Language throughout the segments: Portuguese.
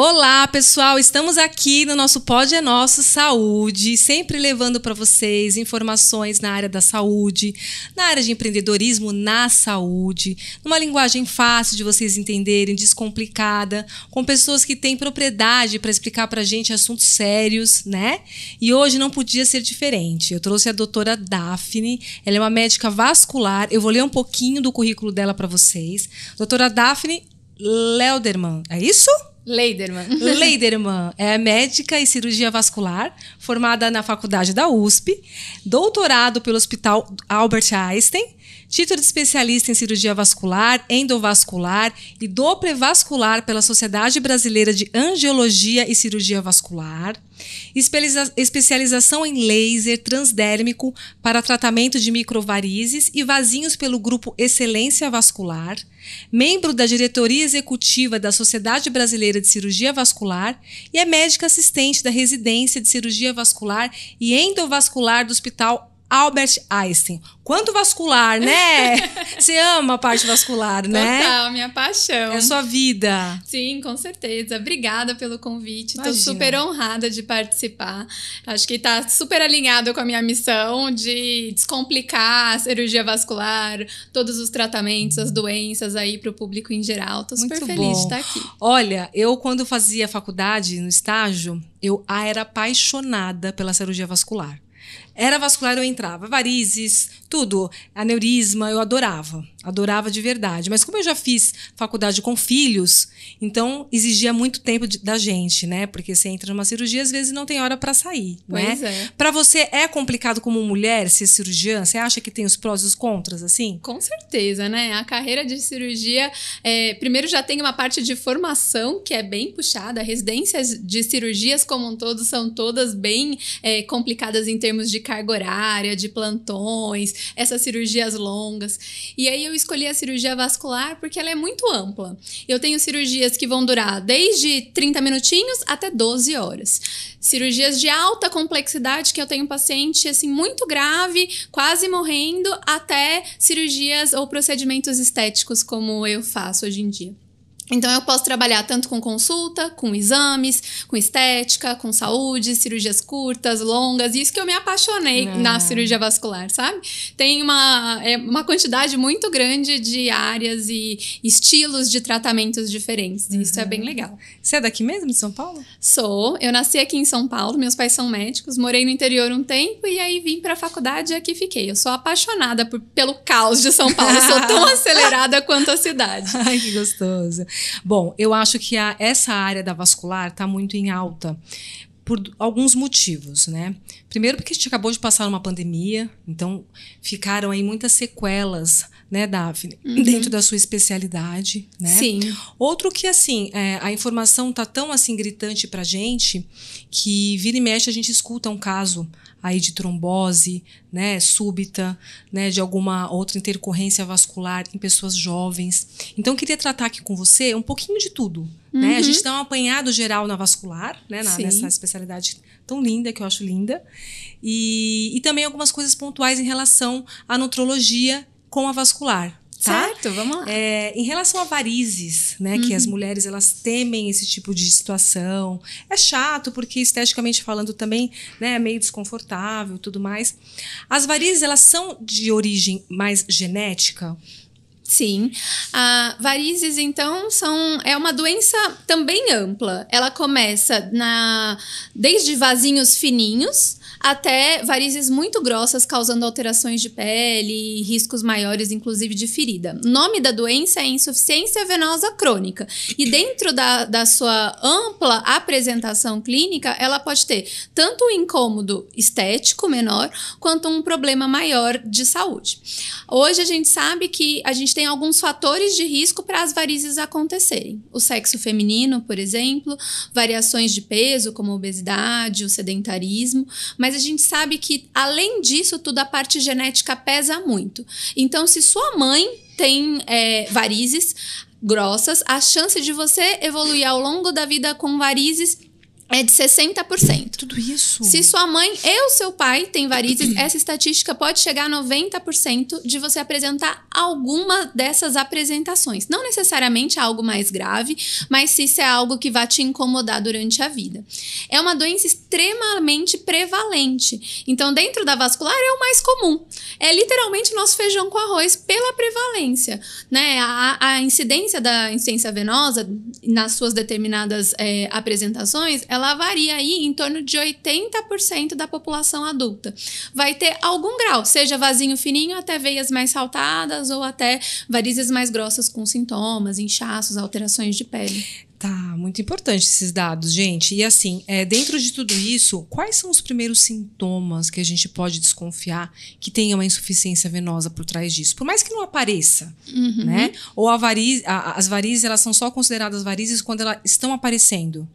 Olá, pessoal! Estamos aqui no nosso Pod é Nosso Saúde, sempre levando para vocês informações na área da saúde, na área de empreendedorismo na saúde, numa linguagem fácil de vocês entenderem, descomplicada, com pessoas que têm propriedade para explicar para a gente assuntos sérios, né? E hoje não podia ser diferente. Eu trouxe a doutora Daphne, ela é uma médica vascular, eu vou ler um pouquinho do currículo dela para vocês. Doutora Daphne Leuderman, é isso? Leiderman. Leiderman é médica e cirurgia vascular, formada na faculdade da USP, doutorado pelo Hospital Albert Einstein título de especialista em cirurgia vascular, endovascular e doprevascular pela Sociedade Brasileira de Angiologia e Cirurgia Vascular, especialização em laser transdérmico para tratamento de microvarizes e vasinhos pelo grupo Excelência Vascular, membro da diretoria executiva da Sociedade Brasileira de Cirurgia Vascular e é médica assistente da residência de cirurgia vascular e endovascular do Hospital Albert Einstein. Quanto vascular, né? Você ama a parte vascular, né? Total, minha paixão. É sua vida. Sim, com certeza. Obrigada pelo convite. Imagina. Tô super honrada de participar. Acho que tá super alinhado com a minha missão de descomplicar a cirurgia vascular, todos os tratamentos, as doenças aí para o público em geral. Tô super Muito feliz bom. de estar tá aqui. Olha, eu quando fazia faculdade, no estágio, eu era apaixonada pela cirurgia vascular. Era vascular, eu entrava. Varizes, tudo. Aneurisma, eu adorava. Adorava de verdade. Mas como eu já fiz faculdade com filhos, então exigia muito tempo de, da gente, né? Porque você entra numa cirurgia, às vezes não tem hora para sair. Né? Pois né? é. Pra você, é complicado como mulher ser cirurgiã? Você acha que tem os prós e os contras, assim? Com certeza, né? A carreira de cirurgia, é, primeiro já tem uma parte de formação que é bem puxada. Residências de cirurgias como um todo são todas bem é, complicadas em termos de carga horária, de plantões, essas cirurgias longas. E aí eu escolhi a cirurgia vascular porque ela é muito ampla. Eu tenho cirurgias que vão durar desde 30 minutinhos até 12 horas. Cirurgias de alta complexidade que eu tenho paciente assim muito grave, quase morrendo, até cirurgias ou procedimentos estéticos como eu faço hoje em dia. Então, eu posso trabalhar tanto com consulta, com exames, com estética, com saúde, cirurgias curtas, longas. Isso que eu me apaixonei é. na cirurgia vascular, sabe? Tem uma, é, uma quantidade muito grande de áreas e estilos de tratamentos diferentes. Uhum. Isso é uhum. bem legal. Você é daqui mesmo, de São Paulo? Sou. Eu nasci aqui em São Paulo. Meus pais são médicos. Morei no interior um tempo e aí vim para a faculdade e aqui fiquei. Eu sou apaixonada por, pelo caos de São Paulo. sou tão acelerada quanto a cidade. Ai, que gostoso. Bom, eu acho que a, essa área da vascular está muito em alta por alguns motivos, né? Primeiro porque a gente acabou de passar uma pandemia, então ficaram aí muitas sequelas né, Daphne? Uhum. Dentro da sua especialidade, né? Sim. Outro que, assim, é, a informação tá tão, assim, gritante pra gente que vira e mexe a gente escuta um caso aí de trombose, né, súbita, né, de alguma outra intercorrência vascular em pessoas jovens. Então, queria tratar aqui com você um pouquinho de tudo, uhum. né? A uhum. gente dá um apanhado geral na vascular, né, na, nessa especialidade tão linda, que eu acho linda, e, e também algumas coisas pontuais em relação à nutrologia com a vascular. Tá? Certo, vamos lá. É, em relação a varizes, né, uhum. que as uhum. mulheres elas temem esse tipo de situação. É chato porque esteticamente falando também, né, é meio desconfortável, tudo mais. As varizes elas são de origem mais genética. Sim. A varizes, então, são, é uma doença também ampla. Ela começa na desde vasinhos fininhos até varizes muito grossas, causando alterações de pele e riscos maiores, inclusive de ferida. O nome da doença é insuficiência venosa crônica. E dentro da, da sua ampla apresentação clínica, ela pode ter tanto um incômodo estético menor, quanto um problema maior de saúde. Hoje a gente sabe que a gente tem alguns fatores de risco para as varizes acontecerem. O sexo feminino, por exemplo, variações de peso, como obesidade, o sedentarismo, mas mas a gente sabe que, além disso tudo, a parte genética pesa muito. Então, se sua mãe tem é, varizes grossas, a chance de você evoluir ao longo da vida com varizes é de 60%. Tudo isso. Se sua mãe e o seu pai têm varizes, essa estatística pode chegar a 90% de você apresentar alguma dessas apresentações. Não necessariamente algo mais grave, mas se isso é algo que vai te incomodar durante a vida. É uma doença extremamente prevalente. Então, dentro da vascular é o mais comum. É literalmente o nosso feijão com arroz pela prevalência, né? A, a incidência da incidência venosa nas suas determinadas é, apresentações, ela ela varia aí em torno de 80% da população adulta. Vai ter algum grau, seja vasinho fininho até veias mais saltadas ou até varizes mais grossas com sintomas, inchaços, alterações de pele. Tá, muito importante esses dados, gente. E assim, é, dentro de tudo isso, quais são os primeiros sintomas que a gente pode desconfiar que tenha uma insuficiência venosa por trás disso? Por mais que não apareça, uhum. né? Ou a variz, a, as varizes, elas são só consideradas varizes quando elas estão aparecendo?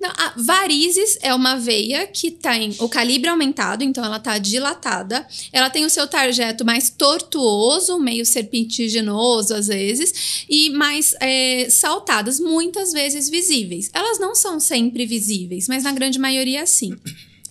Não, a varizes é uma veia que tem tá o calibre aumentado, então ela tá dilatada. Ela tem o seu tarjeto mais tortuoso, meio serpentiginoso às vezes, e mais é, saltadas, muitas vezes visíveis. Elas não são sempre visíveis, mas na grande maioria sim.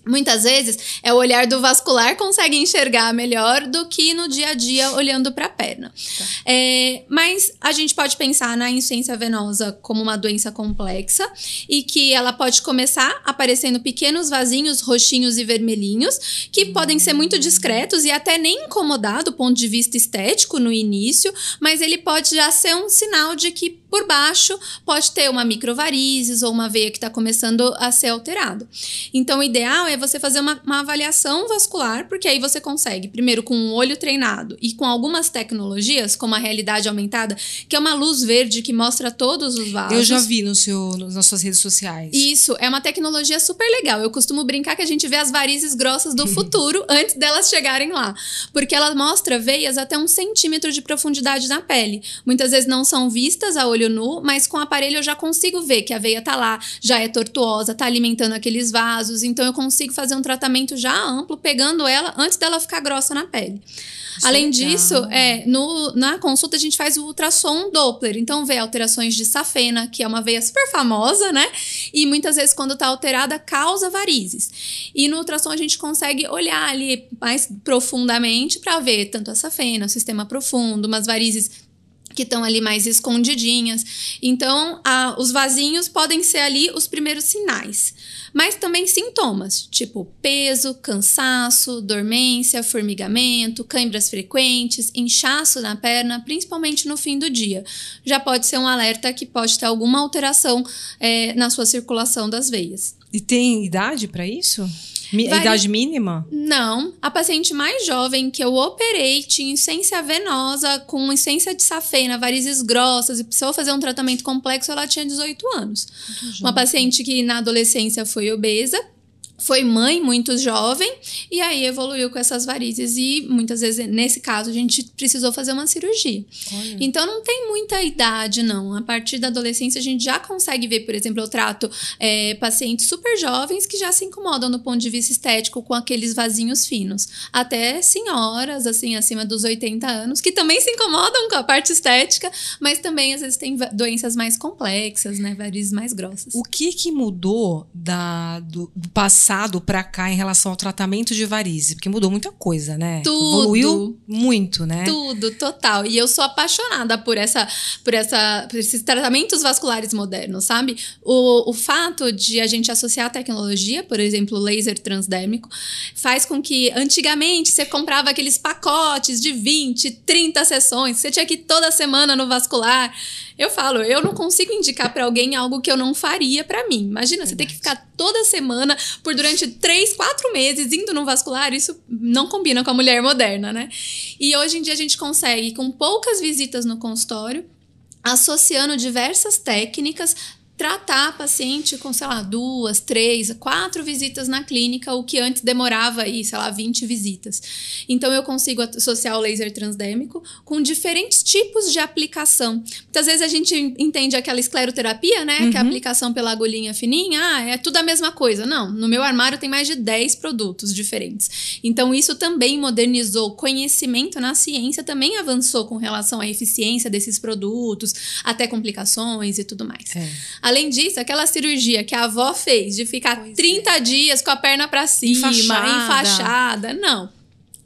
Muitas vezes é o olhar do vascular consegue enxergar melhor do que no dia a dia olhando para a perna. Tá. É, mas a gente pode pensar na insuficiência venosa como uma doença complexa e que ela pode começar aparecendo pequenos vasinhos roxinhos e vermelhinhos que hum. podem ser muito discretos e até nem incomodar do ponto de vista estético no início, mas ele pode já ser um sinal de que por baixo pode ter uma microvarizes ou uma veia que está começando a ser alterada. Então, o ideal é você fazer uma, uma avaliação vascular, porque aí você consegue, primeiro, com um olho treinado e com algumas tecnologias, como a realidade aumentada, que é uma luz verde que mostra todos os vasos. Eu já vi no seu, nas suas redes sociais. Isso, é uma tecnologia super legal. Eu costumo brincar que a gente vê as varizes grossas do futuro antes delas chegarem lá, porque ela mostra veias até um centímetro de profundidade na pele. Muitas vezes não são vistas a olho olho nu, mas com o aparelho eu já consigo ver que a veia tá lá, já é tortuosa, tá alimentando aqueles vasos, então eu consigo fazer um tratamento já amplo, pegando ela antes dela ficar grossa na pele. Isso é Além disso, é, no, na consulta a gente faz o ultrassom Doppler, então vê alterações de safena, que é uma veia super famosa, né? E muitas vezes quando tá alterada causa varizes. E no ultrassom a gente consegue olhar ali mais profundamente para ver tanto a safena, o sistema profundo, umas varizes que estão ali mais escondidinhas. Então, a, os vasinhos podem ser ali os primeiros sinais, mas também sintomas, tipo peso, cansaço, dormência, formigamento, câimbras frequentes, inchaço na perna, principalmente no fim do dia. Já pode ser um alerta que pode ter alguma alteração é, na sua circulação das veias. E tem idade para isso? Mi Idade mínima? Não. A paciente mais jovem que eu operei tinha essência venosa com essência de safena, varizes grossas e precisou fazer um tratamento complexo, ela tinha 18 anos. Uma paciente que na adolescência foi obesa foi mãe muito jovem e aí evoluiu com essas varizes e muitas vezes nesse caso a gente precisou fazer uma cirurgia. Olha. Então não tem muita idade não. A partir da adolescência a gente já consegue ver, por exemplo, eu trato é, pacientes super jovens que já se incomodam do ponto de vista estético com aqueles vasinhos finos, até senhoras assim acima dos 80 anos que também se incomodam com a parte estética, mas também às vezes tem doenças mais complexas, né, varizes mais grossas. O que que mudou da do, do passado passado para cá em relação ao tratamento de varizes? Porque mudou muita coisa, né? Tudo. Evoluiu muito, né? Tudo, total. E eu sou apaixonada por essa, por essa, por esses tratamentos vasculares modernos, sabe? O, o fato de a gente associar a tecnologia, por exemplo, laser transdérmico, faz com que antigamente você comprava aqueles pacotes de 20, 30 sessões, você tinha que ir toda semana no vascular. Eu falo, eu não consigo indicar para alguém algo que eu não faria para mim. Imagina, Verdade. você tem que ficar toda semana por durante três, quatro meses indo no vascular, isso não combina com a mulher moderna, né? E hoje em dia a gente consegue, com poucas visitas no consultório, associando diversas técnicas tratar a paciente com, sei lá, duas, três, quatro visitas na clínica, o que antes demorava aí, sei lá, 20 visitas. Então eu consigo associar o laser transdérmico com diferentes tipos de aplicação. Muitas vezes a gente entende aquela escleroterapia, né? Uhum. Que é a uhum. aplicação pela agulhinha fininha, ah, é tudo a mesma coisa. Não, no meu armário tem mais de 10 produtos diferentes. Então isso também modernizou, o conhecimento na ciência também avançou com relação à eficiência desses produtos, até complicações e tudo mais. É. Além disso, aquela cirurgia que a avó fez de ficar pois 30 é. dias com a perna para cima, enfaixada. enfaixada. Não.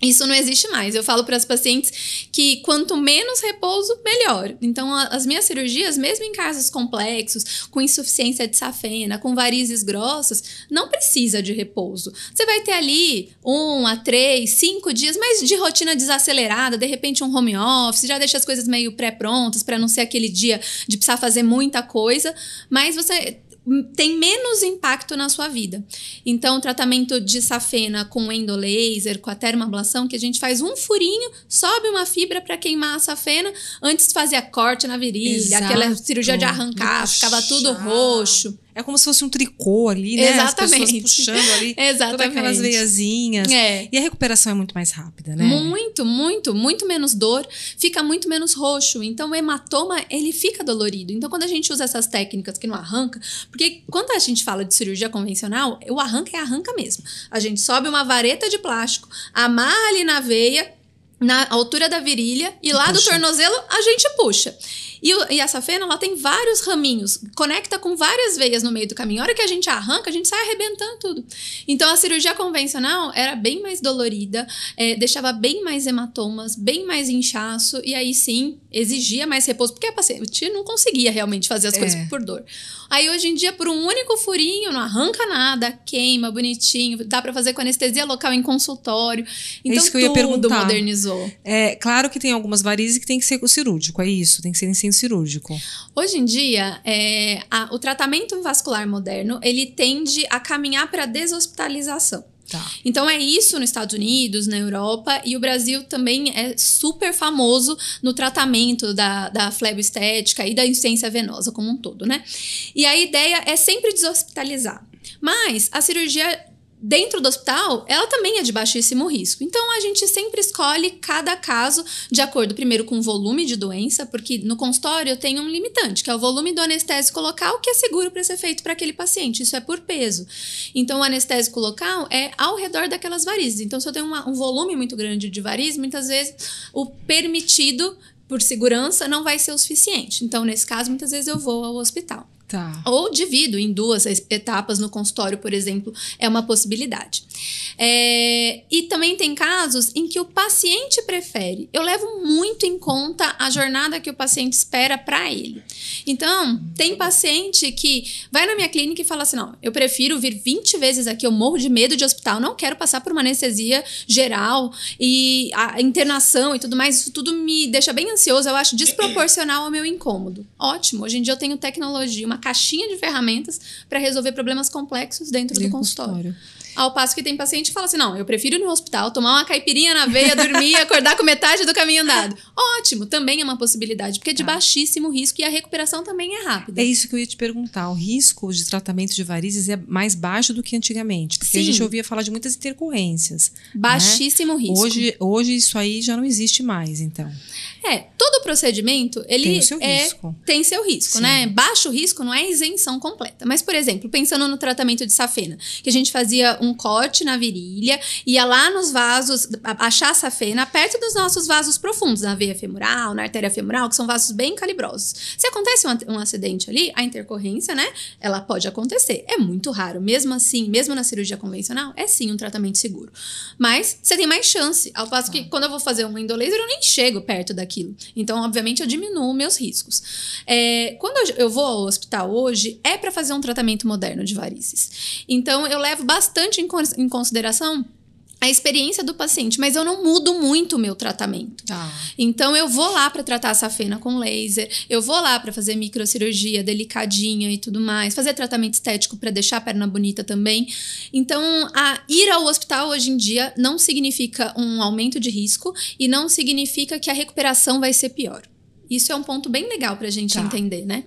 Isso não existe mais. Eu falo para as pacientes que quanto menos repouso, melhor. Então, a, as minhas cirurgias, mesmo em casos complexos, com insuficiência de safena, com varizes grossas, não precisa de repouso. Você vai ter ali um a três, cinco dias, mas de rotina desacelerada, de repente um home office, já deixa as coisas meio pré-prontas para não ser aquele dia de precisar fazer muita coisa. Mas você tem menos impacto na sua vida. Então, o tratamento de safena com endolaser, com a termoablação, que a gente faz um furinho, sobe uma fibra para queimar a safena, antes fazia corte na virilha, Exato. aquela cirurgia de arrancar, Muito ficava chato. tudo roxo. É como se fosse um tricô ali, né? Exatamente. As pessoas puxando ali. Exatamente. Todas aquelas veiazinhas. É. E a recuperação é muito mais rápida, né? Muito, muito, muito menos dor, fica muito menos roxo. Então o hematoma, ele fica dolorido. Então quando a gente usa essas técnicas que não arranca, porque quando a gente fala de cirurgia convencional, o arranca é arranca mesmo. A gente sobe uma vareta de plástico, amarra ali na veia, na altura da virilha e, e lá puxa. do tornozelo a gente puxa. E, o, e essa fena, ela tem vários raminhos, conecta com várias veias no meio do caminho. A hora que a gente arranca, a gente sai arrebentando tudo. Então, a cirurgia convencional era bem mais dolorida, é, deixava bem mais hematomas, bem mais inchaço, e aí sim, exigia mais repouso, porque a paciente não conseguia realmente fazer as é. coisas por dor. Aí, hoje em dia, por um único furinho, não arranca nada, queima bonitinho, dá para fazer com anestesia local em consultório. É então, é isso que eu ia tudo perguntar. modernizou. É, claro que tem algumas varizes que tem que ser cirúrgico, é isso, tem que ser em cirúrgico. Hoje em dia, é, a, o tratamento vascular moderno ele tende a caminhar para deshospitalização. Tá. Então é isso nos Estados Unidos, na Europa, e o Brasil também é super famoso no tratamento da, da fleboestética e da insuficiência venosa como um todo, né? E a ideia é sempre deshospitalizar. Mas a cirurgia dentro do hospital, ela também é de baixíssimo risco. Então a gente sempre escolhe cada caso de acordo primeiro com o volume de doença, porque no consultório eu tenho um limitante, que é o volume do anestésico local que é seguro para ser feito para aquele paciente. Isso é por peso. Então o anestésico local é ao redor daquelas varizes. Então se eu tenho uma, um volume muito grande de variz, muitas vezes o permitido por segurança não vai ser o suficiente. Então nesse caso muitas vezes eu vou ao hospital. Tá. Ou divido em duas etapas no consultório, por exemplo, é uma possibilidade. É, e também tem casos em que o paciente prefere. Eu levo muito em conta a jornada que o paciente espera para ele. Então, tem paciente que vai na minha clínica e fala assim: não, eu prefiro vir 20 vezes aqui, eu morro de medo de hospital, não quero passar por uma anestesia geral e a internação e tudo mais. Isso tudo me deixa bem ansioso, eu acho desproporcional ao meu incômodo. Ótimo, hoje em dia eu tenho tecnologia, uma caixinha de ferramentas para resolver problemas complexos dentro, do consultório. consultório. Ao passo que tem paciente que fala assim: não, eu prefiro ir no hospital, tomar uma caipirinha na veia, dormir e acordar com metade do caminho andado. Ótimo, também é uma possibilidade, porque é de tá. baixíssimo risco e a recuperação também é rápida. É isso que eu ia te perguntar: o risco de tratamento de varizes é mais baixo do que antigamente, porque Sim. a gente ouvia falar de muitas intercorrências. Né? Baixíssimo né? risco. Hoje, hoje isso aí já não existe mais, então. É, todo procedimento, ele tem seu é, risco, tem seu risco Sim. né? Baixo risco não é isenção completa. Mas, por exemplo, pensando no tratamento de safena, que a gente fazia um corte na virilha, ia lá nos vasos, achar a safena perto dos nossos vasos profundos, na veia femoral, na artéria femoral, que são vasos bem calibrosos. Se acontece um, um acidente ali, a intercorrência, né? Ela pode acontecer. É muito raro. Mesmo assim, mesmo na cirurgia convencional, é sim um tratamento seguro. Mas você tem mais chance. Ao passo que, quando eu vou fazer um endolaser, eu nem chego perto da daquilo. Então, obviamente, eu diminuo meus riscos. É, quando eu vou ao hospital hoje, é para fazer um tratamento moderno de varizes. Então, eu levo bastante em consideração a experiência do paciente, mas eu não mudo muito o meu tratamento. Ah. Então eu vou lá para tratar a safena com laser, eu vou lá para fazer microcirurgia delicadinha e tudo mais, fazer tratamento estético para deixar a perna bonita também. Então, ir ao hospital hoje em dia não significa um aumento de risco e não significa que a recuperação vai ser pior. Isso é um ponto bem legal para a gente tá. entender, né?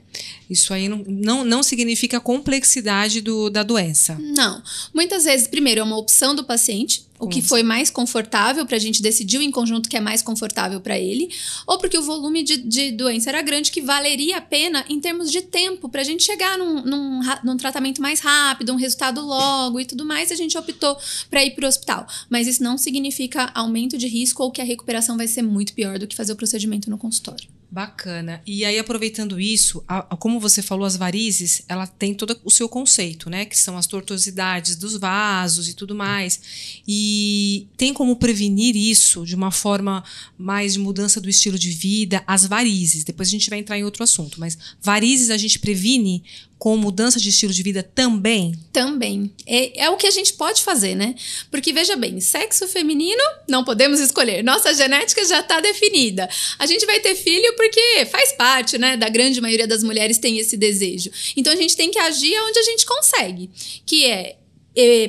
Isso aí não, não, não significa a complexidade do, da doença. Não. Muitas vezes, primeiro, é uma opção do paciente o que hum. foi mais confortável para a gente decidiu em conjunto que é mais confortável para ele, ou porque o volume de, de, doença era grande que valeria a pena em termos de tempo para a gente chegar num, num, num, tratamento mais rápido, um resultado logo e tudo mais, a gente optou para ir para o hospital. Mas isso não significa aumento de risco ou que a recuperação vai ser muito pior do que fazer o procedimento no consultório. Bacana. E aí, aproveitando isso, a, a, como você falou, as varizes, ela tem todo o seu conceito, né? Que são as tortuosidades dos vasos e tudo mais. E e tem como prevenir isso de uma forma mais de mudança do estilo de vida, as varizes. Depois a gente vai entrar em outro assunto, mas varizes a gente previne com mudança de estilo de vida também? Também. É, é, o que a gente pode fazer, né? Porque veja bem, sexo feminino não podemos escolher. Nossa genética já está definida. A gente vai ter filho porque faz parte, né? Da grande maioria das mulheres tem esse desejo. Então a gente tem que agir onde a gente consegue, que é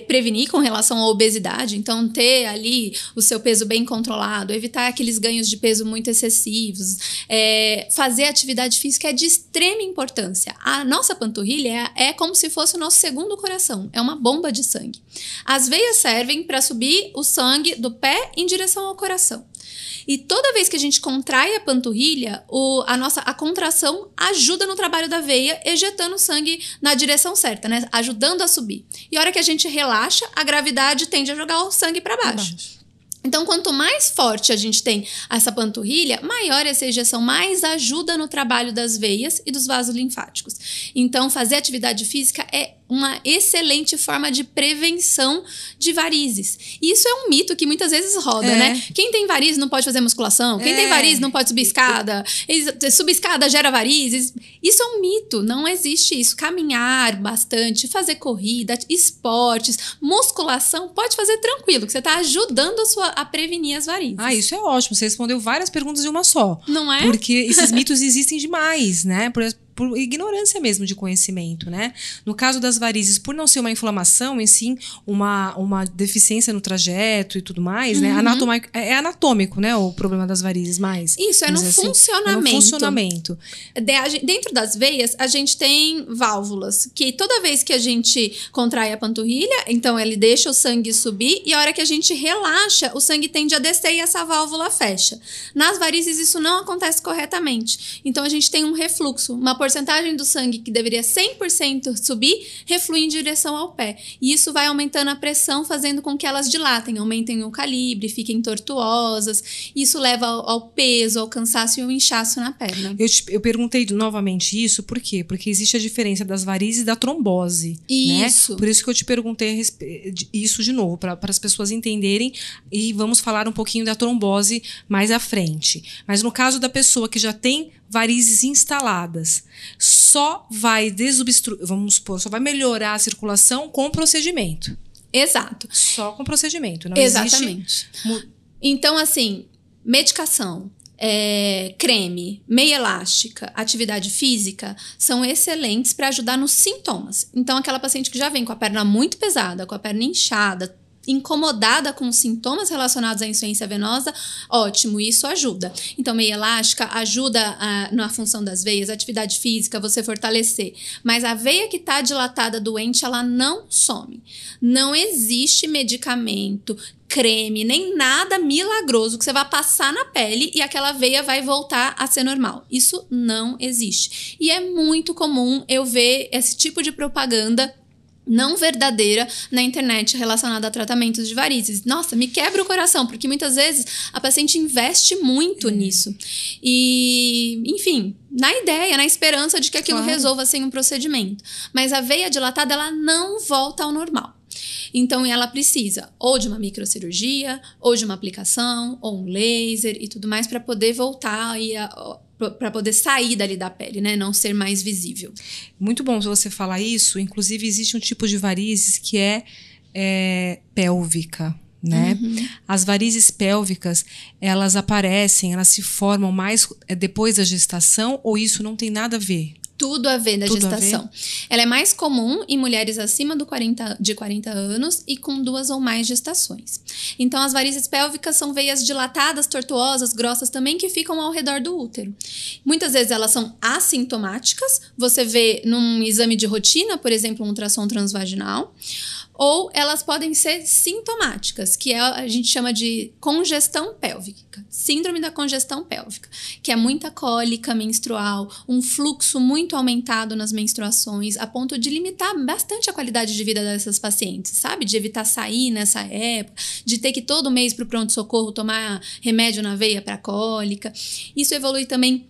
prevenir com relação à obesidade, então ter ali o seu peso bem controlado, evitar aqueles ganhos de peso muito excessivos, é, fazer atividade física é de extrema importância. A nossa panturrilha é, é como se fosse o nosso segundo coração, é uma bomba de sangue. As veias servem para subir o sangue do pé em direção ao coração. E toda vez que a gente contrai a panturrilha, o, a nossa a contração ajuda no trabalho da veia, ejetando o sangue na direção certa, né? Ajudando a subir. E a hora que a gente relaxa, a gravidade tende a jogar o sangue para baixo. Então, quanto mais forte a gente tem essa panturrilha, maior essa ejeção, mais ajuda no trabalho das veias e dos vasos linfáticos. Então, fazer atividade física é uma excelente forma de prevenção de varizes. Isso é um mito que muitas vezes roda, é. né? Quem tem varizes não pode fazer musculação, quem é. tem varizes não pode subir escada, subir escada gera varizes. Isso é um mito, não existe isso. Caminhar bastante, fazer corrida, esportes, musculação, pode fazer tranquilo, que você está ajudando a sua a prevenir as varizes. Ah, isso é ótimo. Você respondeu várias perguntas em uma só. Não é? Porque esses mitos existem demais, né? Por, por ignorância mesmo de conhecimento, né? No caso das varizes, por não ser uma inflamação, e sim uma, uma deficiência no trajeto e tudo mais, né? uhum. né? Anatoma, é, é anatômico, né? O problema das varizes mais. Isso, é no assim. funcionamento. É no funcionamento. De, dentro das veias, a gente tem válvulas, que toda vez que a gente contrai a panturrilha, então ele deixa o sangue subir, e a hora que a gente relaxa, o sangue tende a descer e essa válvula fecha. Nas varizes, isso não acontece corretamente. Então, a gente tem um refluxo, uma porcentagem do sangue que deveria 100% subir reflui em direção ao pé. E isso vai aumentando a pressão, fazendo com que elas dilatem, aumentem o calibre, fiquem tortuosas. Isso leva ao, ao peso, ao cansaço e ao inchaço na perna. Eu, te, eu perguntei novamente isso, por quê? Porque existe a diferença das varizes e da trombose. Né? Isso. Né? Por isso que eu te perguntei isso de novo, para as pessoas entenderem. E vamos falar um pouquinho da trombose mais à frente. Mas no caso da pessoa que já tem varizes instaladas. Só vai desobstruir, vamos supor, só vai melhorar a circulação com procedimento. Exato. Só com procedimento, não Exatamente. Existe... Então, assim, medicação, é, creme, meia elástica, atividade física são excelentes para ajudar nos sintomas. Então, aquela paciente que já vem com a perna muito pesada, com a perna inchada, incomodada com sintomas relacionados à insuficiência venosa, ótimo, isso ajuda. Então, meia elástica ajuda a, na função das veias, atividade física, você fortalecer. Mas a veia que está dilatada, doente, ela não some. Não existe medicamento, creme, nem nada milagroso que você vai passar na pele e aquela veia vai voltar a ser normal. Isso não existe. E é muito comum eu ver esse tipo de propaganda não verdadeira na internet relacionada a tratamentos de varizes. Nossa, me quebra o coração, porque muitas vezes a paciente investe muito é. nisso. E, enfim, na ideia, na esperança de que aquilo claro. resolva sem um procedimento. Mas a veia dilatada, ela não volta ao normal. Então ela precisa ou de uma microcirurgia, ou de uma aplicação, ou um laser e tudo mais para poder voltar e a, para poder sair dali da pele, né? Não ser mais visível. Muito bom você falar isso. Inclusive, existe um tipo de varizes que é, é pélvica. Né? Uhum. As varizes pélvicas, elas aparecem, elas se formam mais é, depois da gestação ou isso não tem nada a ver? tudo a ver da tudo gestação. Ver. Ela é mais comum em mulheres acima do 40, de 40 anos e com duas ou mais gestações. Então, as varizes pélvicas são veias dilatadas, tortuosas, grossas também, que ficam ao redor do útero. Muitas vezes elas são assintomáticas, você vê num exame de rotina, por exemplo, um ultrassom transvaginal ou elas podem ser sintomáticas, que é, a gente chama de congestão pélvica, síndrome da congestão pélvica, que é muita cólica menstrual, um fluxo muito aumentado nas menstruações, a ponto de limitar bastante a qualidade de vida dessas pacientes, sabe? De evitar sair nessa época, de ter que todo mês para o pronto-socorro tomar remédio na veia para cólica. Isso evolui também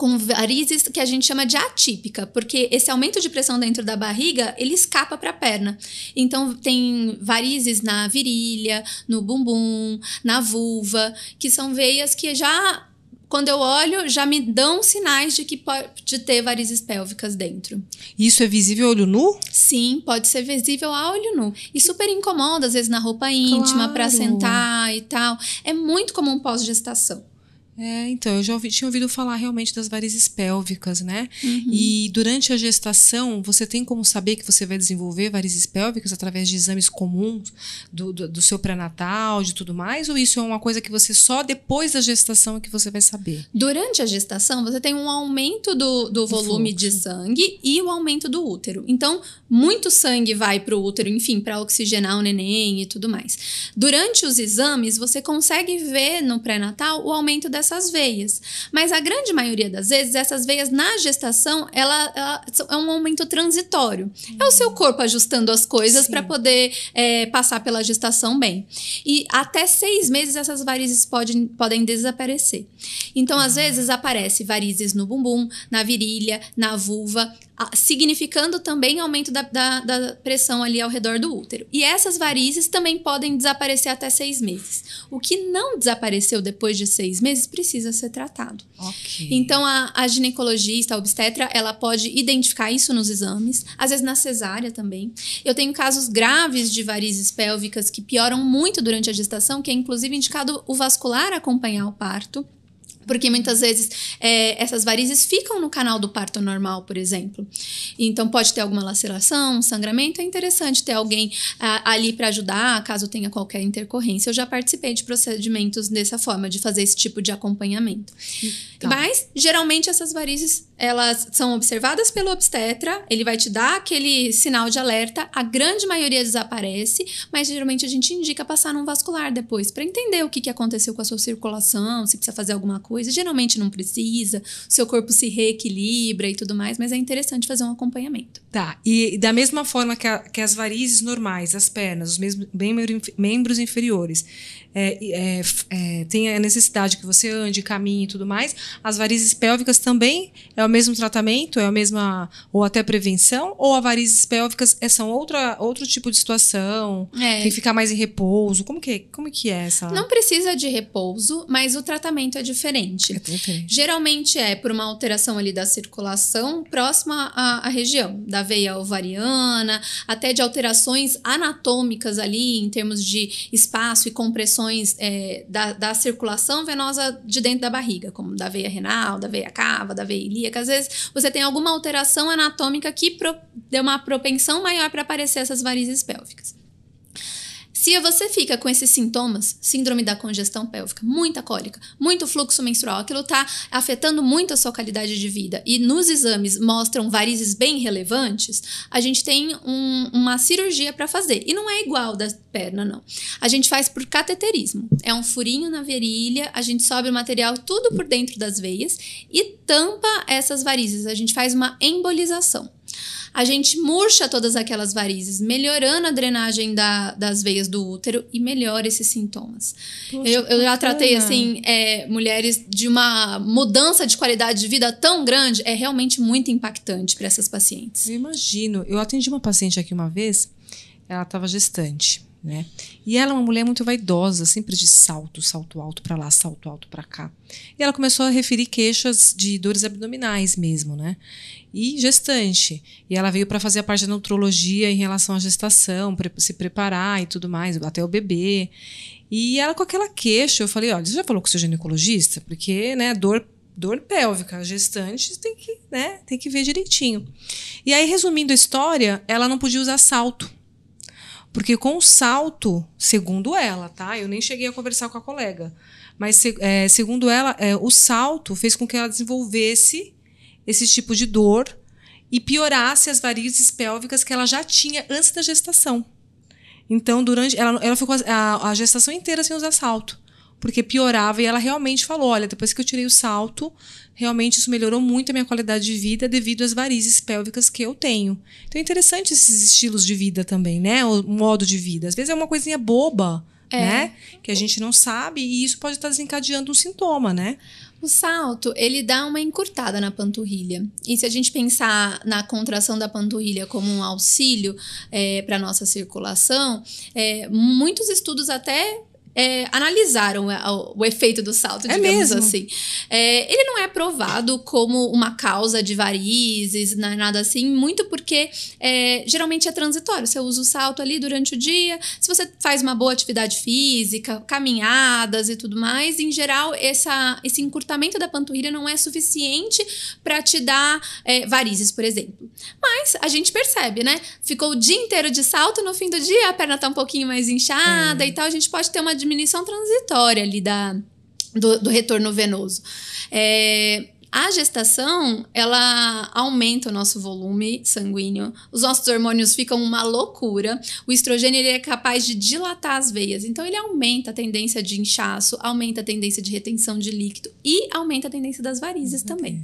com varizes que a gente chama de atípica, porque esse aumento de pressão dentro da barriga, ele escapa para a perna. Então tem varizes na virilha, no bumbum, na vulva, que são veias que já quando eu olho, já me dão sinais de que pode ter varizes pélvicas dentro. Isso é visível a olho nu? Sim, pode ser visível a olho nu. E super incomoda, às vezes, na roupa íntima, claro. para sentar e tal. É muito comum pós-gestação. É, então, eu já ouvi, tinha ouvido falar realmente das varizes pélvicas, né? Uhum. E durante a gestação, você tem como saber que você vai desenvolver varizes pélvicas através de exames comuns do, do, do seu pré-natal, de tudo mais? Ou isso é uma coisa que você só depois da gestação é que você vai saber? Durante a gestação, você tem um aumento do, do volume de sangue e o aumento do útero. Então, muito sangue vai para o útero, enfim, para oxigenar o neném e tudo mais. Durante os exames, você consegue ver no pré-natal o aumento dessa essas veias. Mas a grande maioria das vezes, essas veias na gestação, ela, ela é um aumento transitório. É o seu uhum. corpo ajustando as coisas para poder é, passar pela gestação bem. E até seis meses, essas varizes podem, podem desaparecer. Então, às ah. vezes, aparece varizes no bumbum, na virilha, na vulva, significando também aumento da, da, da, pressão ali ao redor do útero. E essas varizes também podem desaparecer até seis meses. O que não desapareceu depois de seis meses precisa ser tratado. Okay. Então, a, a, ginecologista, a obstetra, ela pode identificar isso nos exames, às vezes na cesárea também. Eu tenho casos graves de varizes pélvicas que pioram muito durante a gestação, que é inclusive indicado o vascular acompanhar o parto. Porque muitas vezes é, essas varizes ficam no canal do parto normal, por exemplo. Então pode ter alguma laceração, um sangramento. É interessante ter alguém a, ali para ajudar, caso tenha qualquer intercorrência. Eu já participei de procedimentos dessa forma, de fazer esse tipo de acompanhamento. Hum, tá. Mas geralmente essas varizes elas são observadas pelo obstetra, ele vai te dar aquele sinal de alerta, a grande maioria desaparece, mas geralmente a gente indica passar num vascular depois, para entender o que, que aconteceu com a sua circulação, se precisa fazer alguma coisa, geralmente não precisa, seu corpo se reequilibra e tudo mais, mas é interessante fazer um acompanhamento. Tá, e da mesma forma que, a, que as varizes normais, as pernas, os mesmos membros inferiores, é, é, é, tem a necessidade que você ande, caminhe e tudo mais, as varizes pélvicas também é o mesmo tratamento? É a mesma. Ou até prevenção? Ou a varizes pélvicas é, são outra, outro tipo de situação? É. Tem que ficar mais em repouso? Como que, como que é essa? Não precisa de repouso, mas o tratamento é diferente. É diferente. Geralmente é por uma alteração ali da circulação próxima à, à região, da veia ovariana, até de alterações anatômicas ali, em termos de espaço e compressões é, da, da circulação venosa de dentro da barriga, como da veia renal, da veia cava, da veia ilíaca às vezes você tem alguma alteração anatômica que pro, deu uma propensão maior para aparecer essas varizes pélvicas se você fica com esses sintomas, síndrome da congestão pélvica, muita cólica, muito fluxo menstrual, aquilo está afetando muito a sua qualidade de vida e nos exames mostram varizes bem relevantes, a gente tem um, uma cirurgia para fazer. E não é igual da perna, não. A gente faz por cateterismo. É um furinho na virilha, a gente sobe o material tudo por dentro das veias e tampa essas varizes. A gente faz uma embolização a gente murcha todas aquelas varizes, melhorando a drenagem da, das veias do útero e melhora esses sintomas. Poxa, eu, eu já tratei, assim, é, mulheres de uma mudança de qualidade de vida tão grande, é realmente muito impactante para essas pacientes. Eu imagino. Eu atendi uma paciente aqui uma vez, ela estava gestante né? E ela é uma mulher muito vaidosa, sempre de salto, salto alto para lá, salto alto para cá. E ela começou a referir queixas de dores abdominais mesmo, né? E gestante. E ela veio para fazer a parte da nutrologia em relação à gestação, para se preparar e tudo mais, até o bebê. E ela com aquela queixa, eu falei, olha, você já falou com o seu ginecologista? Porque, né, dor dor pélvica, a gestante tem que, né, tem que ver direitinho. E aí resumindo a história, ela não podia usar salto porque com o salto, segundo ela, tá? Eu nem cheguei a conversar com a colega. Mas é, segundo ela, é, o salto fez com que ela desenvolvesse esse tipo de dor e piorasse as varizes pélvicas que ela já tinha antes da gestação. Então, durante. Ela, ela ficou a, a, gestação inteira sem usar salto porque piorava. E ela realmente falou: olha, depois que eu tirei o salto, realmente isso melhorou muito a minha qualidade de vida devido às varizes pélvicas que eu tenho. Então é interessante esses estilos de vida também, né? O modo de vida. Às vezes é uma coisinha boba, é. né? Que a gente não sabe e isso pode estar desencadeando um sintoma, né? O salto, ele dá uma encurtada na panturrilha. E se a gente pensar na contração da panturrilha como um auxílio é, eh, para nossa circulação, é, muitos estudos até é, analisaram é, o, o, efeito do salto, é digamos é mesmo. assim. É, ele não é aprovado como uma causa de varizes, né, nada assim, muito porque é, geralmente é transitório. Você usa o salto ali durante o dia, se você faz uma boa atividade física, caminhadas e tudo mais, em geral, essa, esse encurtamento da panturrilha não é suficiente para te dar é, varizes, por exemplo. Mas a gente percebe, né? Ficou o dia inteiro de salto, no fim do dia a perna tá um pouquinho mais inchada e tal, a gente pode ter uma diminuição diminuição transitória ali da, do, do retorno venoso. É, a gestação, ela aumenta o nosso volume sanguíneo, os nossos hormônios ficam uma loucura. O estrogênio ele é capaz de dilatar as veias, então ele aumenta a tendência de inchaço, aumenta a tendência de retenção de líquido e aumenta a tendência das varizes uhum. também.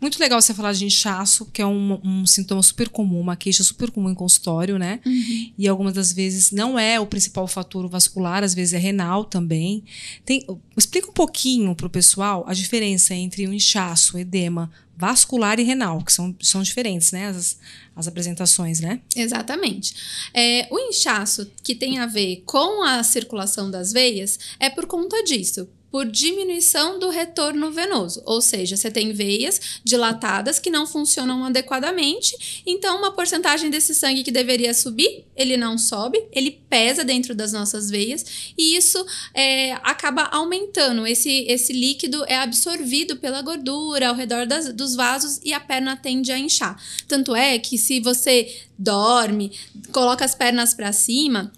Muito legal você falar de inchaço, que é um, um, sintoma super comum, uma queixa super comum em consultório, né? Uhum. E algumas das vezes não é o principal fator vascular, às vezes é renal também. Tem, explica um pouquinho para o pessoal a diferença entre o inchaço inchaço, edema vascular e renal, que são, são diferentes, né? As, as apresentações, né? Exatamente. É, o inchaço que tem a ver com a circulação das veias é por conta disso, por diminuição do retorno venoso, ou seja, você tem veias dilatadas que não funcionam adequadamente, então uma porcentagem desse sangue que deveria subir, ele não sobe, ele pesa dentro das nossas veias e isso é, acaba aumentando. Esse, esse líquido é absorvido pela gordura ao redor das, dos vasos e a perna tende a inchar. Tanto é que se você dorme, coloca as pernas para cima,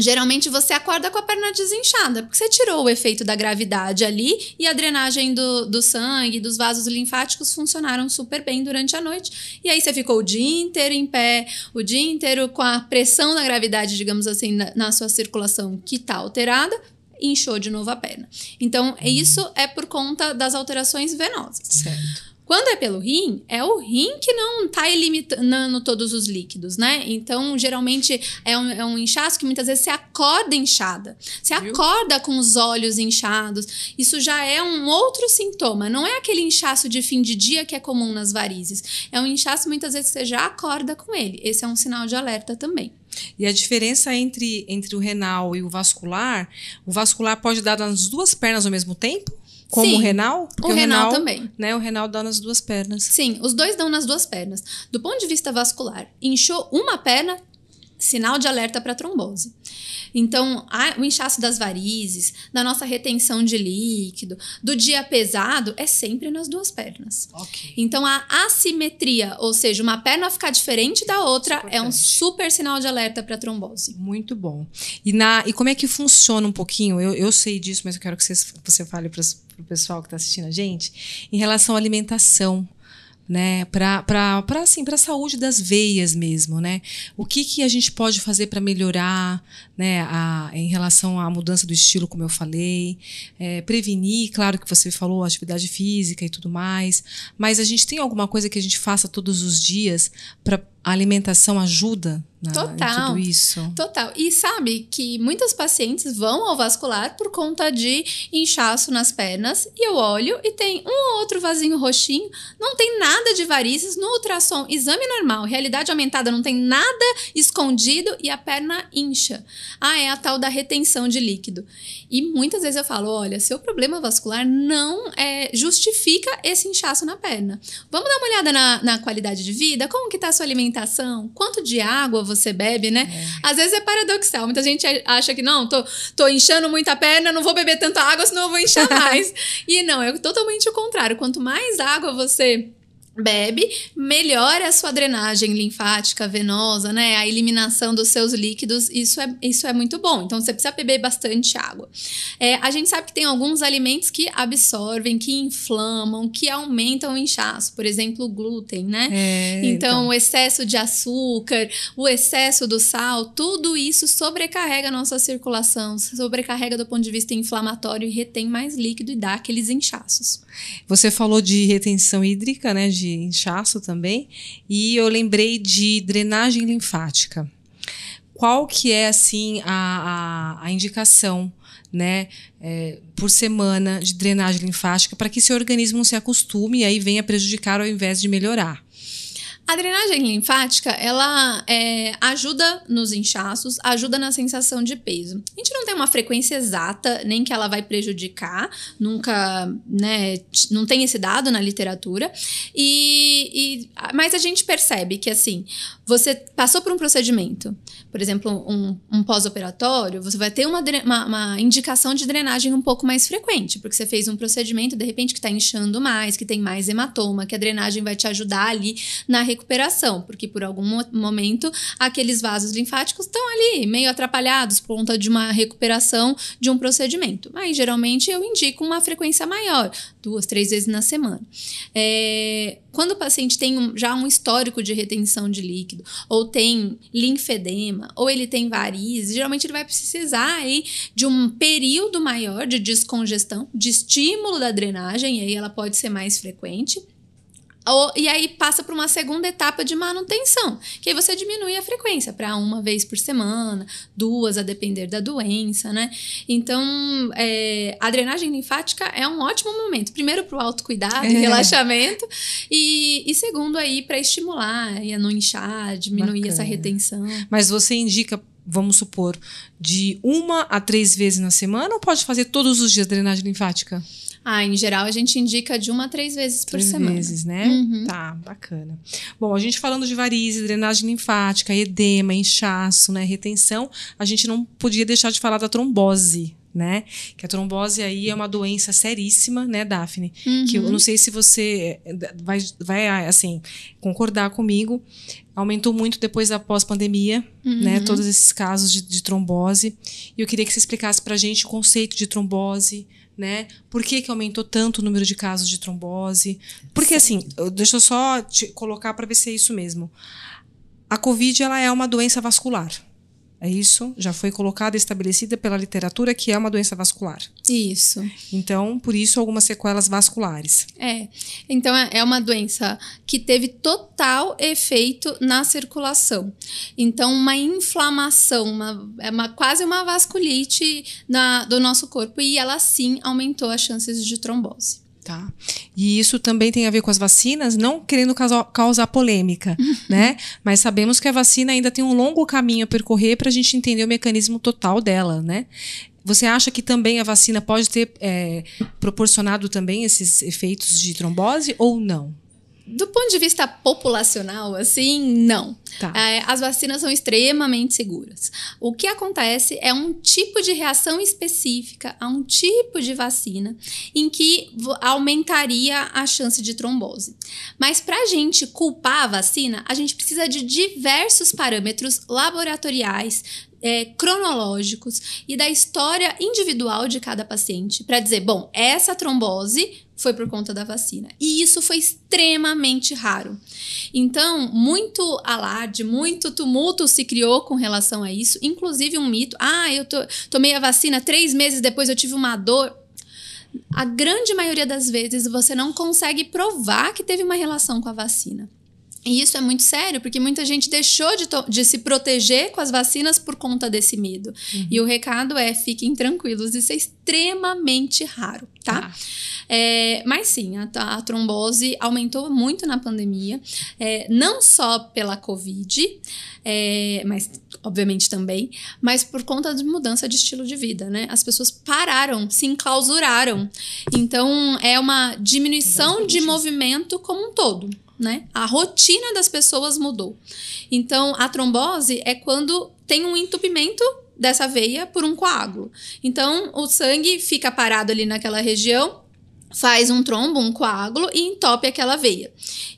geralmente você acorda com a perna desinchada, porque você tirou o efeito da gravidade ali e a drenagem do, do sangue, dos vasos linfáticos funcionaram super bem durante a noite. E aí você ficou o dia inteiro em pé, o dia inteiro com a pressão da gravidade, digamos assim, na, na sua circulação que está alterada, inchou de novo a perna. Então, isso é por conta das alterações venosas. Certo. Quando é pelo rim, é o rim que não está eliminando todos os líquidos, né? Então, geralmente é um, é um inchaço que muitas vezes você acorda inchada. Você Viu? acorda com os olhos inchados. Isso já é um outro sintoma. Não é aquele inchaço de fim de dia que é comum nas varizes. É um inchaço muitas vezes que você já acorda com ele. Esse é um sinal de alerta também. E a diferença entre, entre o renal e o vascular, o vascular pode dar nas duas pernas ao mesmo tempo? Como Sim, o renal? o, renal, renal também. Né, o renal dá nas duas pernas. Sim, os dois dão nas duas pernas. Do ponto de vista vascular, inchou uma perna, sinal de alerta para trombose. Então, o inchaço das varizes, da nossa retenção de líquido, do dia pesado, é sempre nas duas pernas. Okay. Então, a assimetria, ou seja, uma perna ficar diferente da outra, é um super sinal de alerta para trombose. Muito bom. E, na, e como é que funciona um pouquinho? Eu, eu sei disso, mas eu quero que você fale para o pessoal que está assistindo a gente, em relação à alimentação né? Para assim, a saúde das veias mesmo, né? O que, que a gente pode fazer para melhorar, né? A, em relação à mudança do estilo, como eu falei, é, prevenir, claro que você falou, atividade física e tudo mais, mas a gente tem alguma coisa que a gente faça todos os dias para a alimentação ajuda na, total, tudo isso. Total. E sabe que muitas pacientes vão ao vascular por conta de inchaço nas pernas e eu olho e tem um ou outro vasinho roxinho, não tem nada de varizes no ultrassom, exame normal, realidade aumentada, não tem nada escondido e a perna incha. Ah, é a tal da retenção de líquido. E muitas vezes eu falo, olha, seu problema vascular não é, justifica esse inchaço na perna. Vamos dar uma olhada na, na qualidade de vida, como que está a sua alimentação alimentação, quanto de água você bebe, né? É. Às vezes é paradoxal. Muita gente acha que não, tô, tô inchando muita perna, não vou beber tanta água, senão eu vou inchar mais. e não, é totalmente o contrário. Quanto mais água você bebe, melhora a sua drenagem linfática, venosa, né? A eliminação dos seus líquidos, isso é, isso é muito bom. Então você precisa beber bastante água. É, a gente sabe que tem alguns alimentos que absorvem, que inflamam, que aumentam o inchaço, por exemplo, o glúten, né? É, então, então, o excesso de açúcar, o excesso do sal, tudo isso sobrecarrega a nossa circulação, sobrecarrega do ponto de vista inflamatório e retém mais líquido e dá aqueles inchaços. Você falou de retenção hídrica, né? De de inchaço também, e eu lembrei de drenagem linfática. Qual que é, assim, a, a, a indicação, né, é, por semana de drenagem linfática para que seu organismo não se acostume e aí venha prejudicar ao invés de melhorar? A drenagem linfática, ela é, ajuda nos inchaços, ajuda na sensação de peso. A gente não tem uma frequência exata, nem que ela vai prejudicar, nunca, né, não tem esse dado na literatura. E, e mas a gente percebe que, assim, você passou por um procedimento, por exemplo, um, um pós-operatório, você vai ter uma, uma, uma, indicação de drenagem um pouco mais frequente, porque você fez um procedimento, de repente, que está inchando mais, que tem mais hematoma, que a drenagem vai te ajudar ali na recuperação, porque por algum momento aqueles vasos linfáticos estão ali meio atrapalhados por conta de uma recuperação de um procedimento. Mas geralmente eu indico uma frequência maior, duas, três vezes na semana. É, quando o paciente tem um, já um histórico de retenção de líquido, ou tem linfedema, ou ele tem varizes, geralmente ele vai precisar aí de um período maior de descongestão, de estímulo da drenagem, e aí ela pode ser mais frequente. Ou, e aí passa para uma segunda etapa de manutenção, que aí você diminui a frequência para uma vez por semana, duas, a depender da doença, né? Então, é, a drenagem linfática é um ótimo momento. Primeiro, para o autocuidado, é. relaxamento, e, e segundo, aí para estimular, e não inchar, diminuir Bacana. essa retenção. Mas você indica vamos supor, de uma a três vezes na semana ou pode fazer todos os dias drenagem linfática? Ah, em geral a gente indica de uma a três vezes por três semana. Três vezes, né? Uhum. Tá, bacana. Bom, a gente falando de varizes, drenagem linfática, edema, inchaço, né, retenção, a gente não podia deixar de falar da trombose, né? Que a trombose aí é uma doença seríssima, né, Daphne? Uhum. Que eu uhum. não sei se você eh, vai, vai ah, assim, concordar comigo. Aumentou muito depois da pós-pandemia, né, uhum. né? Todos esses casos de, de trombose. E eu queria que você explicasse pra gente o conceito de trombose, né? Por que, que aumentou tanto o número de casos de trombose? Porque assim, deixa eu só te colocar para ver se é isso mesmo. A COVID ela é uma doença vascular. É isso? Já foi colocada, estabelecida pela literatura que é uma doença vascular. Isso. Então, por isso, algumas sequelas vasculares. É. Então, é, é uma doença que teve total efeito na circulação. Então, uma inflamação, uma, é uma quase uma vasculite na, do nosso corpo, e ela sim aumentou as chances de trombose. Tá. E isso também tem a ver com as vacinas, não querendo causar polêmica, uhum. né? Mas sabemos que a vacina ainda tem um longo caminho a percorrer para a gente entender o mecanismo total dela, né? Você acha que também a vacina pode ter é, proporcionado também esses efeitos de trombose ou não? do ponto de vista populacional, assim, não. Tá. É, as vacinas são extremamente seguras. O que acontece é um tipo de reação específica a um tipo de vacina em que aumentaria a chance de trombose. Mas para a gente culpar a vacina, a gente precisa de diversos parâmetros laboratoriais, é, cronológicos e da história individual de cada paciente para dizer, bom, essa trombose foi por conta da vacina. E isso foi extremamente raro. Então, muito alarde, muito tumulto se criou com relação a isso, inclusive um mito. Ah, eu to tomei a vacina três meses depois, eu tive uma dor. A grande maioria das vezes você não consegue provar que teve uma relação com a vacina. E isso é muito sério, porque muita gente deixou de, de se proteger com as vacinas por conta desse medo. Uhum. E o recado é: fiquem tranquilos, isso é extremamente raro, tá? Ah. É, mas sim, a, a, trombose aumentou muito na pandemia, é, não só pela Covid, é, mas obviamente também, mas por conta de mudança de estilo de vida, né? As pessoas pararam, se enclausuraram. Então é uma diminuição de movimento como um todo né? A rotina das pessoas mudou. Então, a trombose é quando tem um entupimento dessa veia por um coágulo. Então, o sangue fica parado ali naquela região, faz um trombo, um coágulo e entope aquela veia.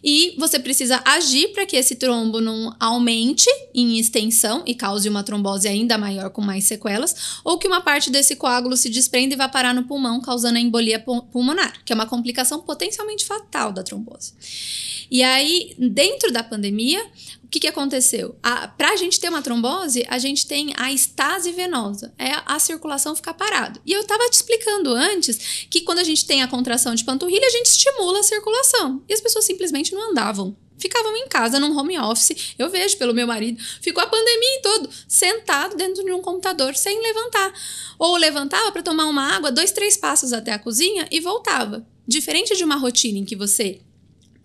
E você precisa agir para que esse trombo não aumente em extensão e cause uma trombose ainda maior com mais sequelas, ou que uma parte desse coágulo se desprenda e vá parar no pulmão, causando a embolia pulmonar, que é uma complicação potencialmente fatal da trombose. E aí, dentro da pandemia, o que, que aconteceu? Para a gente ter uma trombose, a gente tem a estase venosa, é a circulação ficar parada. E eu estava te explicando antes que quando a gente tem a contração de panturrilha, a gente estimula a circulação. E as pessoas simplesmente não andavam. Ficavam em casa, num home office. Eu vejo pelo meu marido, ficou a pandemia em todo, sentado dentro de um computador sem levantar. Ou levantava para tomar uma água, dois, três passos até a cozinha e voltava. Diferente de uma rotina em que você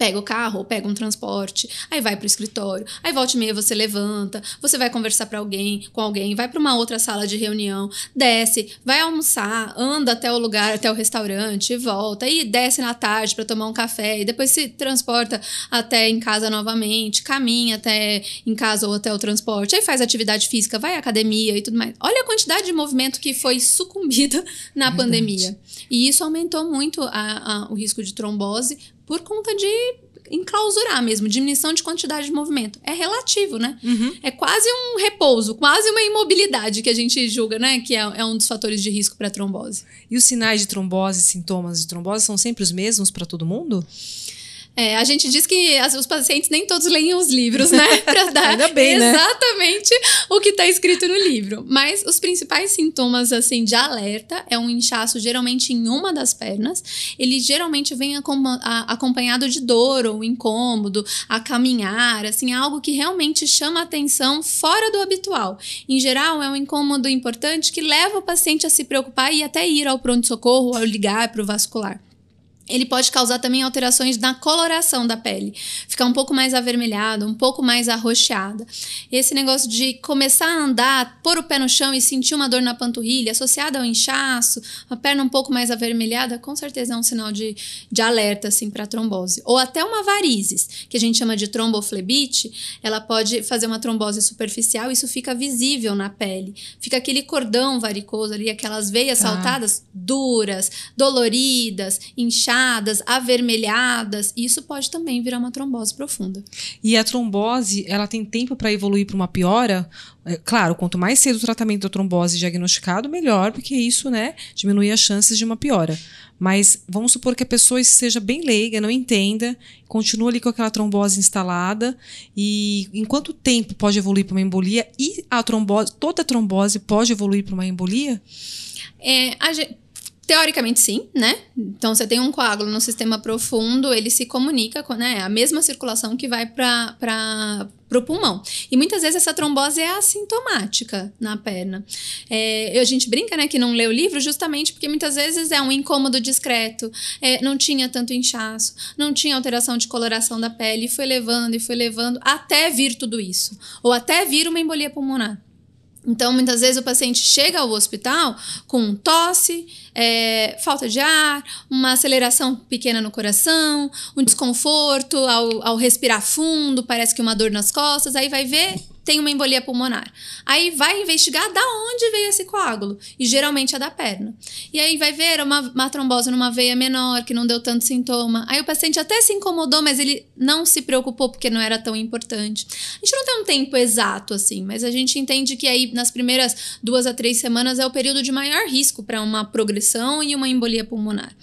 pega o carro ou pega um transporte, aí vai para o escritório, aí volta e meia você levanta, você vai conversar para alguém, com alguém, vai para uma outra sala de reunião, desce, vai almoçar, anda até o lugar, até o restaurante, volta e desce na tarde para tomar um café e depois se transporta até em casa novamente, caminha até em casa ou até o transporte, aí faz atividade física, vai à academia e tudo mais. Olha a quantidade de movimento que foi sucumbida na Verdade. pandemia. E isso aumentou muito a, a, o risco de trombose por conta de enclausurar mesmo, diminuição de quantidade de movimento. É relativo, né? Uhum. É quase um repouso, quase uma imobilidade que a gente julga, né? Que é, é um dos fatores de risco para trombose. E os sinais de trombose, sintomas de trombose, são sempre os mesmos para todo mundo? É, a gente diz que as, os pacientes nem todos leem os livros, né? Para dar Ainda bem, né? exatamente né? o que está escrito no livro. Mas os principais sintomas assim de alerta é um inchaço geralmente em uma das pernas. Ele geralmente vem acompanhado de dor ou incômodo, a caminhar, assim, algo que realmente chama atenção fora do habitual. Em geral, é um incômodo importante que leva o paciente a se preocupar e até ir ao pronto-socorro ao ligar para o vascular ele pode causar também alterações na coloração da pele, ficar um pouco mais avermelhada, um pouco mais arroxeada. Esse negócio de começar a andar, pôr o pé no chão e sentir uma dor na panturrilha, associada ao inchaço, a perna um pouco mais avermelhada, com certeza é um sinal de, de alerta assim para trombose. Ou até uma varizes, que a gente chama de tromboflebite, ela pode fazer uma trombose superficial, isso fica visível na pele. Fica aquele cordão varicoso ali, aquelas veias tá. saltadas duras, doloridas, inchadas inflamadas, avermelhadas, isso pode também virar uma trombose profunda. E a trombose, ela tem tempo para evoluir para uma piora? É, claro, quanto mais cedo o tratamento da trombose diagnosticado, melhor, porque isso, né, diminui as chances de uma piora. Mas vamos supor que a pessoa seja bem leiga, não entenda, continua ali com aquela trombose instalada e em quanto tempo pode evoluir para uma embolia? E a trombose, toda a trombose pode evoluir para uma embolia? É, a gente, Teoricamente, sim, né? Então, você tem um coágulo no sistema profundo, ele se comunica com né, a mesma circulação que vai para o pulmão. E muitas vezes essa trombose é assintomática na perna. É, a gente brinca né, que não lê o livro justamente porque muitas vezes é um incômodo discreto, é, não tinha tanto inchaço, não tinha alteração de coloração da pele, e foi levando e foi levando até vir tudo isso, ou até vir uma embolia pulmonar. Então, muitas vezes o paciente chega ao hospital com tosse, é, falta de ar, uma aceleração pequena no coração, um desconforto ao, ao respirar fundo, parece que uma dor nas costas. Aí vai ver, tem uma embolia pulmonar. Aí vai investigar da onde veio esse coágulo, e geralmente é da perna. E aí vai ver uma, uma trombose numa veia menor, que não deu tanto sintoma. Aí o paciente até se incomodou, mas ele não se preocupou porque não era tão importante. A gente não tem um tempo exato assim, mas a gente entende que aí nas primeiras duas a três semanas é o período de maior risco para uma progressão e uma embolia pulmonar.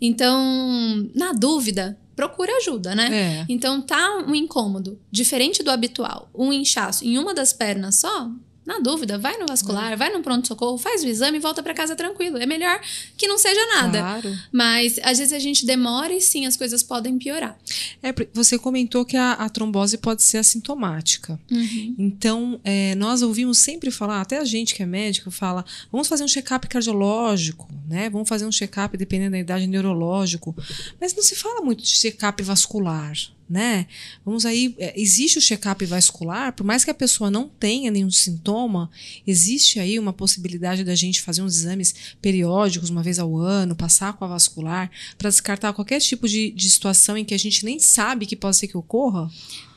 Então, na dúvida, procura ajuda, né? É. Então tá um incômodo, diferente do habitual, um inchaço em uma das pernas só, na dúvida, vai no vascular, é. vai no pronto-socorro, faz o exame e volta para casa tranquilo. É melhor que não seja nada. Claro. Mas às vezes a gente demora e sim, as coisas podem piorar. É, você comentou que a, a trombose pode ser assintomática. Uhum. Então, é, nós ouvimos sempre falar, até a gente que é médico fala, vamos fazer um check-up cardiológico, né? Vamos fazer um check-up, dependendo da idade, neurológico. Mas não se fala muito de check-up vascular né? Vamos aí, é, existe o check-up vascular, por mais que a pessoa não tenha nenhum sintoma, existe aí uma possibilidade da gente fazer uns exames periódicos, uma vez ao ano, passar com a vascular, para descartar qualquer tipo de, de situação em que a gente nem sabe que pode ser que ocorra?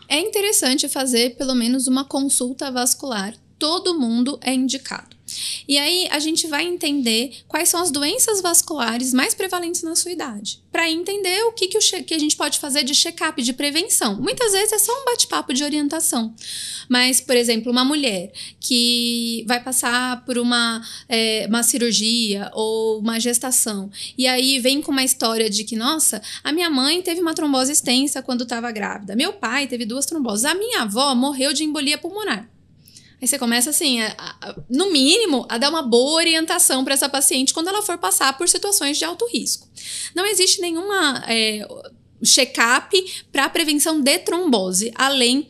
É interessante fazer pelo menos uma consulta vascular. Todo mundo é indicado. E aí a gente vai entender quais são as doenças vasculares mais prevalentes na sua idade, para entender o que, que, o que a gente pode fazer de check-up, de prevenção. Muitas vezes é só um bate-papo de orientação. Mas, por exemplo, uma mulher que vai passar por uma, é, uma cirurgia ou uma gestação, e aí vem com uma história de que, nossa, a minha mãe teve uma trombose extensa quando estava grávida, meu pai teve duas tromboses, a minha avó morreu de embolia pulmonar. Aí você começa assim, a, a, no mínimo, a dar uma boa orientação para essa paciente quando ela for passar por situações de alto risco. Não existe nenhuma é, check-up para prevenção de trombose, além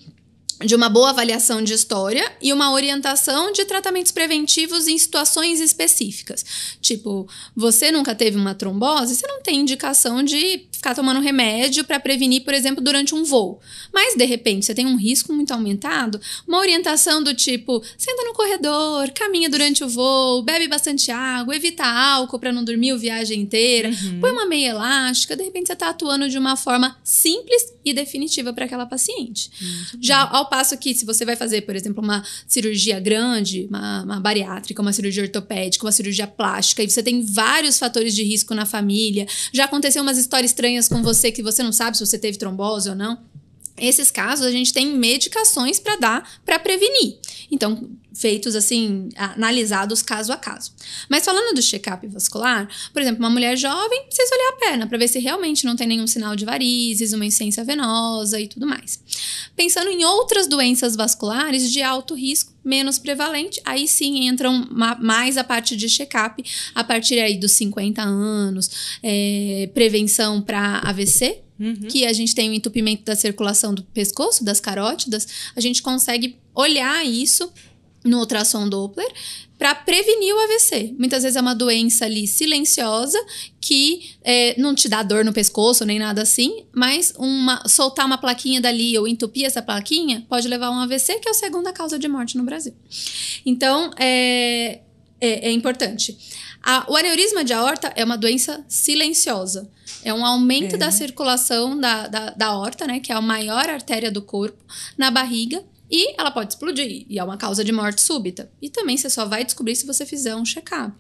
de uma boa avaliação de história e uma orientação de tratamentos preventivos em situações específicas. Tipo, você nunca teve uma trombose, você não tem indicação de ficar tomando remédio para prevenir, por exemplo, durante um voo. Mas de repente você tem um risco muito aumentado, uma orientação do tipo: senta no corredor, caminha durante o voo, bebe bastante água, evita álcool para não dormir a viagem inteira, uhum. põe uma meia elástica, de repente você está atuando de uma forma simples e definitiva para aquela paciente. Uhum. Já ao passo que se você vai fazer, por exemplo, uma cirurgia grande, uma, uma bariátrica, uma cirurgia ortopédica, uma cirurgia plástica, e você tem vários fatores de risco na família, já aconteceu umas histórias estranhas estranhas com você que você não sabe se você teve trombose ou não. Esses casos a gente tem medicações para dar para prevenir. Então, feitos assim, analisados caso a caso. Mas falando do check-up vascular, por exemplo, uma mulher jovem precisa olhar a perna para ver se realmente não tem nenhum sinal de varizes, uma insuficiência venosa e tudo mais. Pensando em outras doenças vasculares de alto risco, menos prevalente, aí sim entram mais a parte de check-up a partir aí dos 50 anos, é, prevenção para AVC, Uhum. que a gente tem o entupimento da circulação do pescoço, das carótidas, a gente consegue olhar isso no ultrassom Doppler para prevenir o AVC. Muitas vezes é uma doença ali silenciosa que é, não te dá dor no pescoço nem nada assim, mas uma, soltar uma plaquinha dali ou entupir essa plaquinha pode levar a um AVC, que é a segunda causa de morte no Brasil. Então, é, é, é importante. A, o aneurisma de aorta é uma doença silenciosa. É um aumento é. da circulação da, da, da aorta, né, que é a maior artéria do corpo, na barriga e ela pode explodir, e é uma causa de morte súbita. E também você só vai descobrir se você fizer um check-up.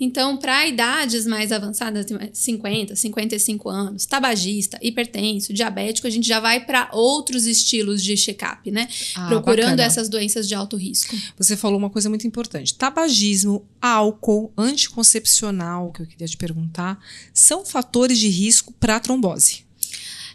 Então, para idades mais avançadas, 50, 55 anos, tabagista, hipertenso, diabético, a gente já vai para outros estilos de check-up, né? Ah, Procurando bacana. essas doenças de alto risco. Você falou uma coisa muito importante: tabagismo, álcool, anticoncepcional, que eu queria te perguntar, são fatores de risco para trombose.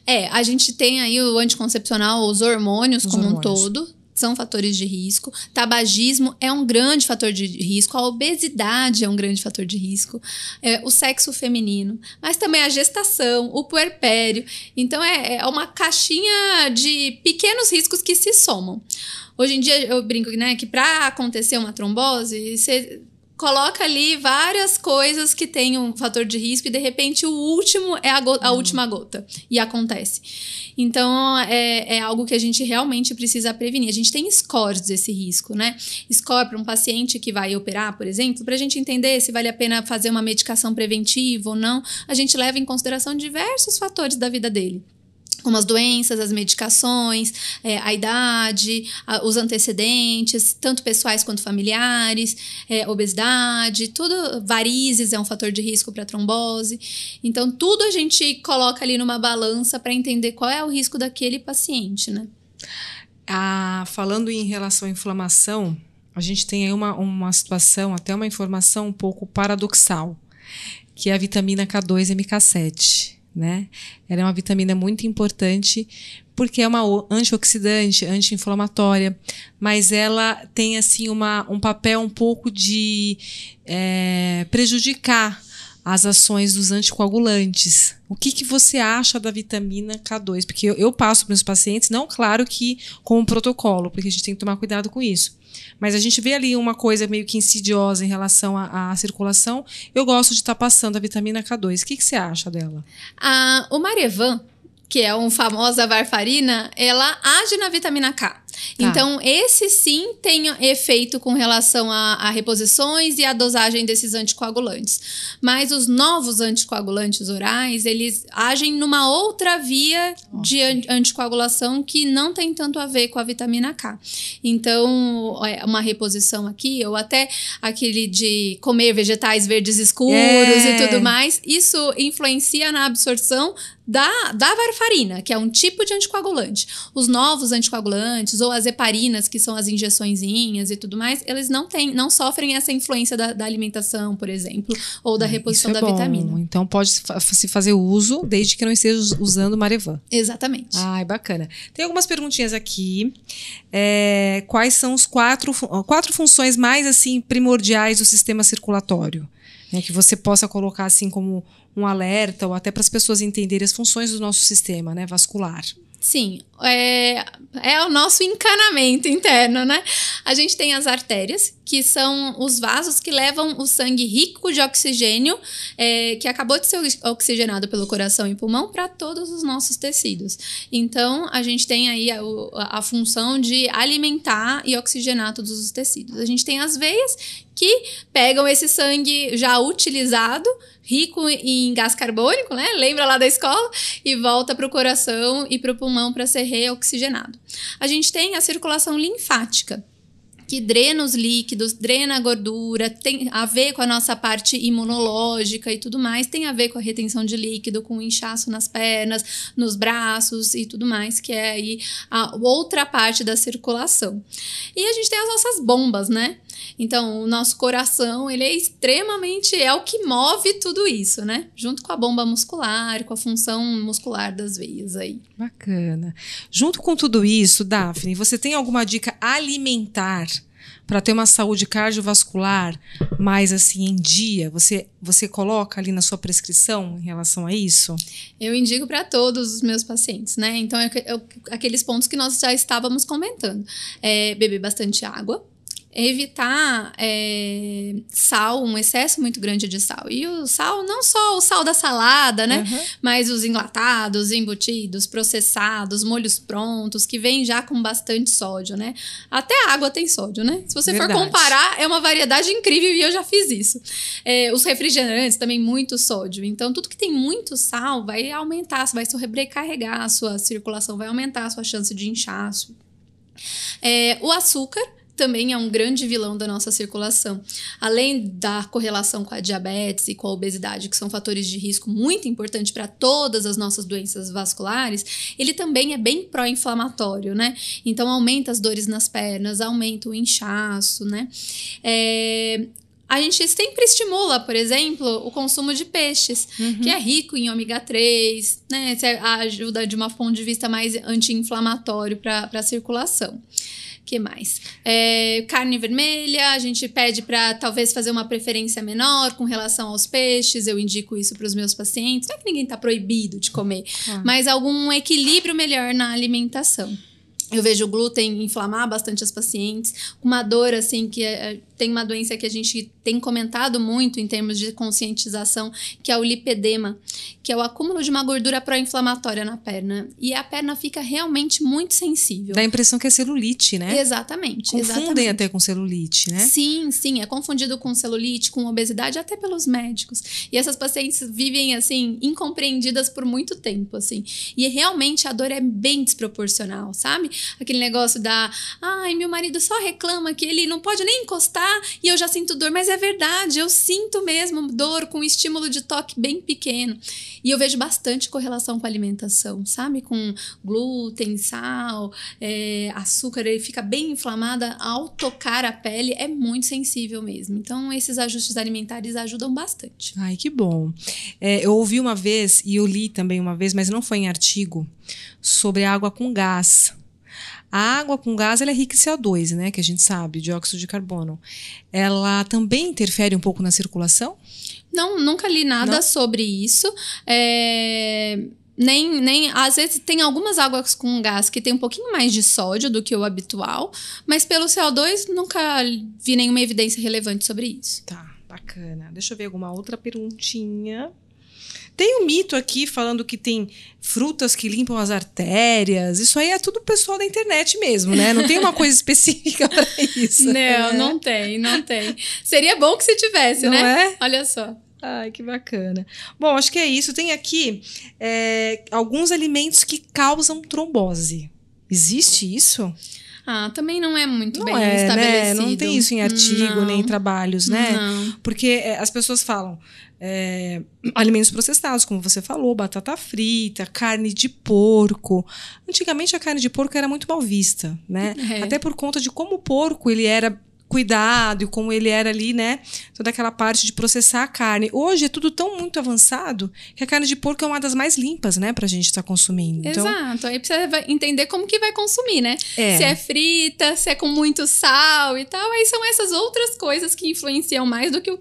É, a gente tem aí o anticoncepcional, os hormônios os como hormônios. um todo, são fatores de risco. Tabagismo é um grande fator de risco. A obesidade é um grande fator de risco. É, o sexo feminino. Mas também a gestação, o puerpério. Então é, é, uma caixinha de pequenos riscos que se somam. Hoje em dia eu brinco né, que para acontecer uma trombose, você coloca ali várias coisas que têm um fator de risco e de repente o último é a, gota, a uhum. última gota e acontece. Então é, é, algo que a gente realmente precisa prevenir. A gente tem scores desse risco, né? Score para um paciente que vai operar, por exemplo, para a gente entender se vale a pena fazer uma medicação preventiva ou não, a gente leva em consideração diversos fatores da vida dele como as doenças, as medicações, é, a idade, a, os antecedentes, tanto pessoais quanto familiares, é, obesidade, tudo, varizes é um fator de risco para trombose. Então, tudo a gente coloca ali numa balança para entender qual é o risco daquele paciente, né? Ah, falando em relação à inflamação, a gente tem aí uma, uma situação, até uma informação um pouco paradoxal, que é a vitamina K2 MK7 né? Ela é uma vitamina muito importante porque é uma antioxidante, anti-inflamatória, mas ela tem assim uma, um papel um pouco de é, prejudicar as ações dos anticoagulantes. O que, que você acha da vitamina K2? Porque eu, eu passo para os pacientes, não claro que com o protocolo, porque a gente tem que tomar cuidado com isso. Mas a gente vê ali uma coisa meio que insidiosa em relação à, circulação. Eu gosto de estar tá passando a vitamina K2. O que, que você acha dela? o Marevan, que é uma famosa varfarina, ela age na vitamina K. Tá. Então, esse sim tem efeito com relação a, a, reposições e a dosagem desses anticoagulantes. Mas os novos anticoagulantes orais, eles agem numa outra via Nossa. de anticoagulação que não tem tanto a ver com a vitamina K. Então, é, uma reposição aqui, ou até aquele de comer vegetais verdes escuros é. e tudo mais, isso influencia na absorção da, da varfarina, que é um tipo de anticoagulante. Os novos anticoagulantes, ou as heparinas, que são as injeçõezinhas e tudo mais, eles não têm, não sofrem essa influência da, da alimentação, por exemplo, ou da ah, reposição é da bom. vitamina. Então pode se fazer uso desde que não esteja usando Marevan. Exatamente. Ai, bacana. Tem algumas perguntinhas aqui. É, quais são os quatro, quatro funções mais assim primordiais do sistema circulatório? Né, que você possa colocar assim como um alerta ou até para as pessoas entenderem as funções do nosso sistema né, vascular. Sim, é, é o nosso encanamento interno, né? A gente tem as artérias, que são os vasos que levam o sangue rico de oxigênio, é, que acabou de ser oxigenado pelo coração e pulmão, para todos os nossos tecidos. Então, a gente tem aí a, a função de alimentar e oxigenar todos os tecidos. A gente tem as veias, que pegam esse sangue já utilizado, rico em gás carbônico, né? Lembra lá da escola? E volta para o coração e para o pulmão para ser reoxigenado. A gente tem a circulação linfática que drena os líquidos, drena a gordura, tem a ver com a nossa parte imunológica e tudo mais, tem a ver com a retenção de líquido, com o inchaço nas pernas, nos braços e tudo mais, que é aí a outra parte da circulação. E a gente tem as nossas bombas, né? Então, o nosso coração, ele é extremamente é o que move tudo isso, né? Junto com a bomba muscular, com a função muscular das veias aí. Bacana. Junto com tudo isso, Daphne, você tem alguma dica alimentar para ter uma saúde cardiovascular mais assim em dia? Você você coloca ali na sua prescrição em relação a isso? Eu indico para todos os meus pacientes, né? Então, é eu, eu, é aqueles pontos que nós já estávamos comentando: é, beber bastante água, evitar é, sal, um excesso muito grande de sal. E o sal, não só o sal da salada, né? Uhum. Mas os enlatados, embutidos, processados, molhos prontos, que vêm já com bastante sódio, né? Até a água tem sódio, né? Se você Verdade. for comparar, é uma variedade incrível e eu já fiz isso. É, os refrigerantes também muito sódio. Então, tudo que tem muito sal vai aumentar, vai sobrecarregar a sua circulação, vai aumentar a sua chance de inchaço. É, o açúcar, também é um grande vilão da nossa circulação. Além da correlação com a diabetes e com a obesidade, que são fatores de risco muito importantes para todas as nossas doenças vasculares, ele também é bem pró-inflamatório, né? Então aumenta as dores nas pernas, aumenta o inchaço, né? É, a gente sempre estimula, por exemplo, o consumo de peixes, uhum. que é rico em ômega 3, né? Isso é ajuda de um ponto de vista mais anti-inflamatório para a circulação que mais? É, carne vermelha, a gente pede para talvez fazer uma preferência menor com relação aos peixes, eu indico isso para os meus pacientes. Não é que ninguém está proibido de comer, ah. mas algum equilíbrio melhor na alimentação. Eu vejo o glúten inflamar bastante as pacientes, uma dor assim que é, é tem uma doença que a gente tem comentado muito em termos de conscientização, que é o lipedema, que é o acúmulo de uma gordura pró-inflamatória na perna. E a perna fica realmente muito sensível. Dá a impressão que é celulite, né? Exatamente. Confundem exatamente. até com celulite, né? Sim, sim. É confundido com celulite, com obesidade, até pelos médicos. E essas pacientes vivem, assim, incompreendidas por muito tempo, assim. E realmente a dor é bem desproporcional, sabe? Aquele negócio da, ai, meu marido só reclama que ele não pode nem encostar tocar e eu já sinto dor, mas é verdade, eu sinto mesmo dor com um estímulo de toque bem pequeno. E eu vejo bastante correlação com a alimentação, sabe? Com glúten, sal, é, açúcar, ele fica bem inflamada ao tocar a pele, é muito sensível mesmo. Então, esses ajustes alimentares ajudam bastante. Ai, que bom. É, eu ouvi uma vez e eu li também uma vez, mas não foi em artigo, sobre água com gás. A água com gás ela é rica em CO2, né, que a gente sabe, dióxido de carbono. Ela também interfere um pouco na circulação? Não, nunca li nada Não. sobre isso. É, nem, nem às vezes tem algumas águas com gás que tem um pouquinho mais de sódio do que o habitual, mas pelo CO2 nunca vi nenhuma evidência relevante sobre isso. Tá, bacana. Deixa eu ver alguma outra perguntinha. Tem um mito aqui falando que tem frutas que limpam as artérias. Isso aí é tudo pessoal da internet mesmo, né? Não tem uma coisa específica para isso. Não, né? não tem, não tem. Seria bom que se tivesse, não né? É? Olha só. Ai, que bacana. Bom, acho que é isso. Tem aqui é, alguns alimentos que causam trombose. Existe isso? Ah, também não é muito não bem é, estabelecido. Né? Não tem isso em artigo não. nem em trabalhos, né? Não. Porque é, as pessoas falam, é, alimentos processados, como você falou, batata frita, carne de porco. Antigamente a carne de porco era muito mal vista, né? É. Até por conta de como o porco ele era cuidado e como ele era ali, né? Toda aquela parte de processar a carne. Hoje é tudo tão muito avançado que a carne de porco é uma das mais limpas, né, pra gente estar tá consumindo. Então, Exato. Aí precisa entender como que vai consumir, né? É. Se é frita, se é com muito sal e tal. Aí são essas outras coisas que influenciam mais do que o,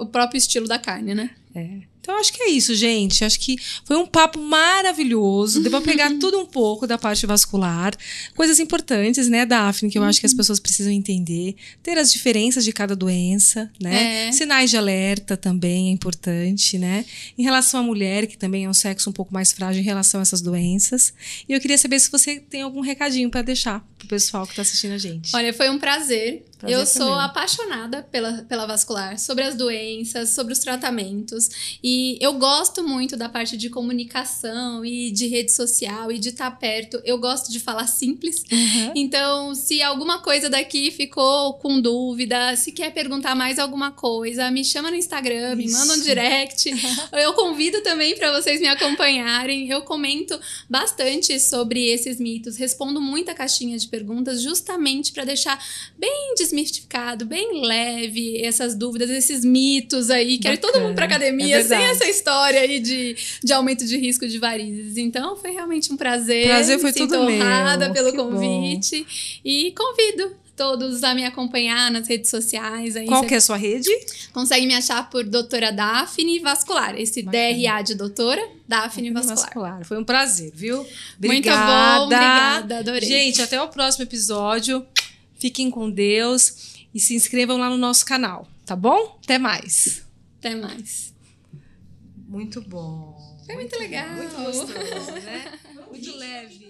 o próprio estilo da carne, né? É. Então, acho que é isso, gente. Acho que foi um papo maravilhoso. Deu pra pegar tudo um pouco da parte vascular. Coisas importantes, né, Daphne, que eu acho que as uhum. pessoas precisam entender. Ter as diferenças de cada doença, né? É. Sinais de alerta também é importante, né? Em relação à mulher, que também é um sexo um pouco mais frágil em relação a essas doenças. E eu queria saber se você tem algum recadinho para deixar pro pessoal que tá assistindo a gente. Olha, foi um prazer. prazer eu sou também. apaixonada pela, pela vascular, sobre as doenças, sobre os tratamentos. E eu gosto muito da parte de comunicação e de rede social e de estar tá perto. Eu gosto de falar simples. Uhum. Então, se alguma coisa daqui ficou com dúvida, se quer perguntar mais alguma coisa, me chama no Instagram, Isso. me manda um direct. eu convido também para vocês me acompanharem. Eu comento bastante sobre esses mitos, respondo muita caixinha de perguntas, justamente para deixar bem desmistificado, bem leve essas dúvidas, esses mitos aí, que todo mundo para academia é sem essa história aí de, de aumento de risco de varizes. Então, foi realmente um prazer. Prazer foi Sinto tudo honrada meu. pelo que convite bom. e convido todos a me acompanhar nas redes sociais. Aí Qual que é a sua rede? Consegue me achar por doutora Daphne Vascular, esse Bacana. DRA de doutora, Daphne Vascular. Vascular. Foi um prazer, viu? Obrigada. Muito bom, obrigada, adorei. Gente, até o próximo episódio. Fiquem com Deus e se inscrevam lá no nosso canal, tá bom? Até mais. Até mais. Muito bom. Foi muito, muito legal. Muito gostoso, né? muito leve.